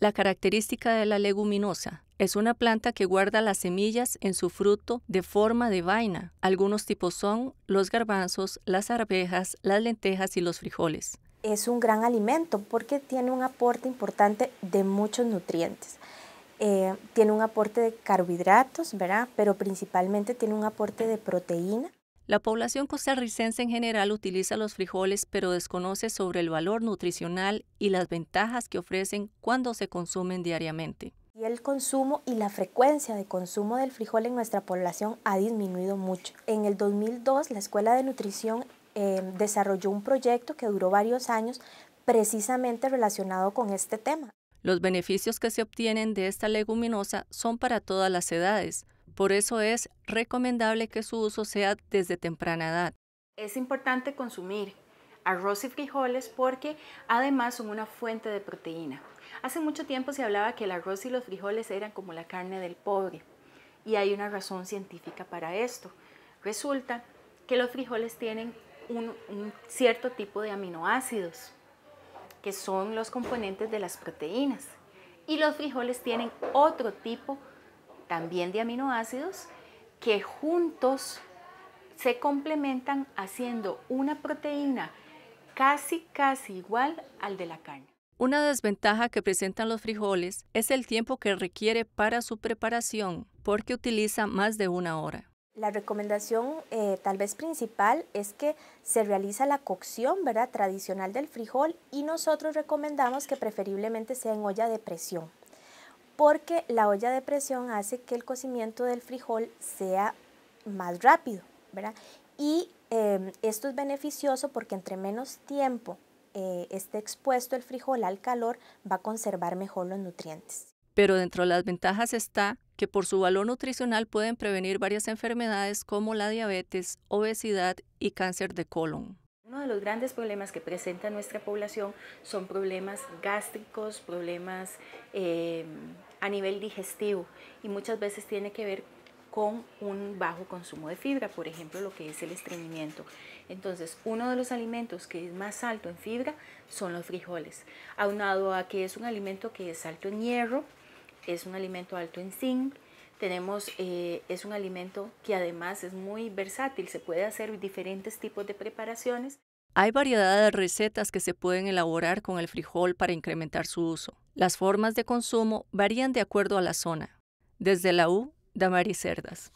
La característica de la leguminosa es una planta que guarda las semillas en su fruto de forma de vaina. Algunos tipos son los garbanzos, las arvejas, las lentejas y los frijoles. Es un gran alimento porque tiene un aporte importante de muchos nutrientes. Eh, tiene un aporte de carbohidratos, ¿verdad? Pero principalmente tiene un aporte de proteína la población costarricense en general utiliza los frijoles pero desconoce sobre el valor nutricional y las ventajas que ofrecen cuando se consumen diariamente. Y el consumo y la frecuencia de consumo del frijol en nuestra población ha disminuido mucho. En el 2002 la Escuela de Nutrición eh, desarrolló un proyecto que duró varios años precisamente relacionado con este tema. Los beneficios que se obtienen de esta leguminosa son para todas las edades, por eso es recomendable que su uso sea desde temprana edad. Es importante consumir arroz y frijoles porque además son una fuente de proteína. Hace mucho tiempo se hablaba que el arroz y los frijoles eran como la carne del pobre y hay una razón científica para esto. Resulta que los frijoles tienen un, cierto tipo de aminoácidos que son los componentes de las proteínas y los frijoles tienen otro tipo también de aminoácidos, que juntos se complementan haciendo una proteína casi, casi igual al de la carne. Una desventaja que presentan los frijoles es el tiempo que requiere para su preparación, porque utiliza más de una hora. La recomendación eh, tal vez principal es que se realiza la cocción ¿verdad? tradicional del frijol y nosotros recomendamos que preferiblemente sea en olla de presión porque la olla de presión hace que el cocimiento del frijol sea más rápido, ¿verdad? Y em, esto es beneficioso porque entre menos tiempo eh, esté expuesto el frijol al calor, va a conservar mejor los nutrientes. Pero dentro de las ventajas está que por su valor nutricional pueden prevenir varias enfermedades como la diabetes, obesidad y cáncer de colon. Uno de los grandes problemas que presenta nuestra población son problemas gástricos, problemas em, a nivel digestivo y muchas veces tiene que ver con un bajo consumo de fibra, por ejemplo lo que es el estreñimiento. Entonces, uno de los alimentos que es más alto en fibra son los frijoles, aunado a que es un alimento que es alto en hierro, es un alimento alto en zinc, tenemos, eh, es un alimento que además es muy versátil, se puede hacer diferentes tipos de preparaciones. Hay variedad de recetas que se pueden elaborar con el frijol para incrementar su uso. Las formas de consumo varían de acuerdo a la zona. Desde la U, y Cerdas.